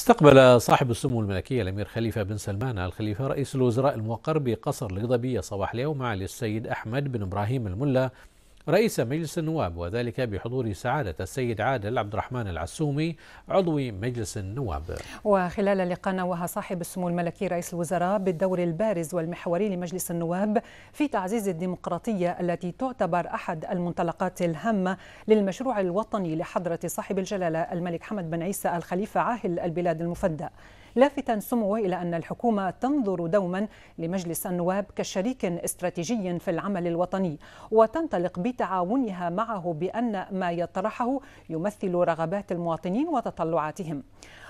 استقبل صاحب السمو الملكية الأمير خليفة بن سلمان الخليفة رئيس الوزراء الموقر بقصر القضبيه صباح اليوم مع السيد أحمد بن إبراهيم الملا رئيس مجلس النواب وذلك بحضور سعادة السيد عادل عبد الرحمن العسومي عضو مجلس النواب وخلال اللقاء نوه صاحب السمو الملكي رئيس الوزراء بالدور البارز والمحوري لمجلس النواب في تعزيز الديمقراطية التي تعتبر أحد المنطلقات الهامة للمشروع الوطني لحضرة صاحب الجلالة الملك حمد بن عيسى الخليفة عاهل البلاد المفدى لافتا سموه إلى أن الحكومة تنظر دوما لمجلس النواب كشريك استراتيجي في العمل الوطني وتنطلق بتعاونها معه بأن ما يطرحه يمثل رغبات المواطنين وتطلعاتهم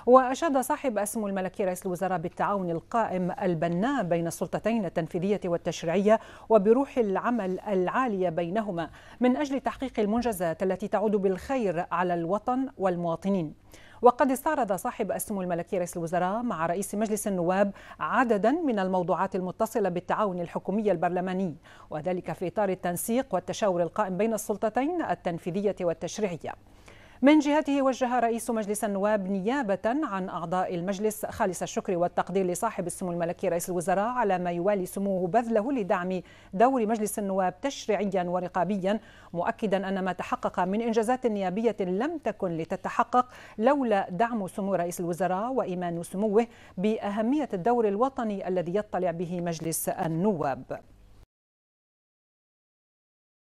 وأشاد صاحب اسم الملكي رئيس الوزراء بالتعاون القائم البناء بين السلطتين التنفيذية والتشريعية وبروح العمل العالية بينهما من أجل تحقيق المنجزات التي تعود بالخير على الوطن والمواطنين وقد استعرض صاحب السمو الملكي رئيس الوزراء مع رئيس مجلس النواب عددا من الموضوعات المتصلة بالتعاون الحكومي البرلماني وذلك في إطار التنسيق والتشاور القائم بين السلطتين التنفيذية والتشريعية من جهته وجه رئيس مجلس النواب نيابة عن أعضاء المجلس خالص الشكر والتقدير لصاحب السمو الملكي رئيس الوزراء على ما يوالي سموه بذله لدعم دور مجلس النواب تشريعيا ورقابيا مؤكدا أن ما تحقق من إنجازات نيابية لم تكن لتتحقق لولا دعم سمو رئيس الوزراء وإيمان سموه بأهمية الدور الوطني الذي يطلع به مجلس النواب